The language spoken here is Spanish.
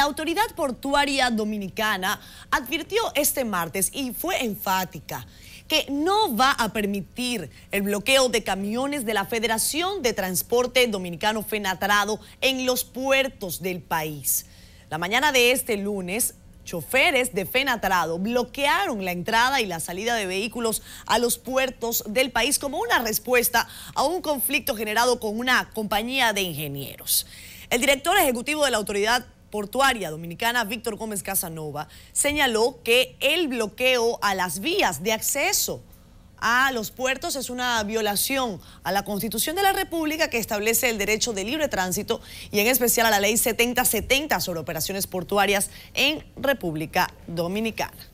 La autoridad portuaria dominicana advirtió este martes y fue enfática que no va a permitir el bloqueo de camiones de la Federación de Transporte Dominicano Fenatrado en los puertos del país. La mañana de este lunes, choferes de Fenatrado bloquearon la entrada y la salida de vehículos a los puertos del país como una respuesta a un conflicto generado con una compañía de ingenieros. El director ejecutivo de la autoridad Portuaria Dominicana, Víctor Gómez Casanova, señaló que el bloqueo a las vías de acceso a los puertos es una violación a la Constitución de la República que establece el derecho de libre tránsito y en especial a la Ley 7070 sobre operaciones portuarias en República Dominicana.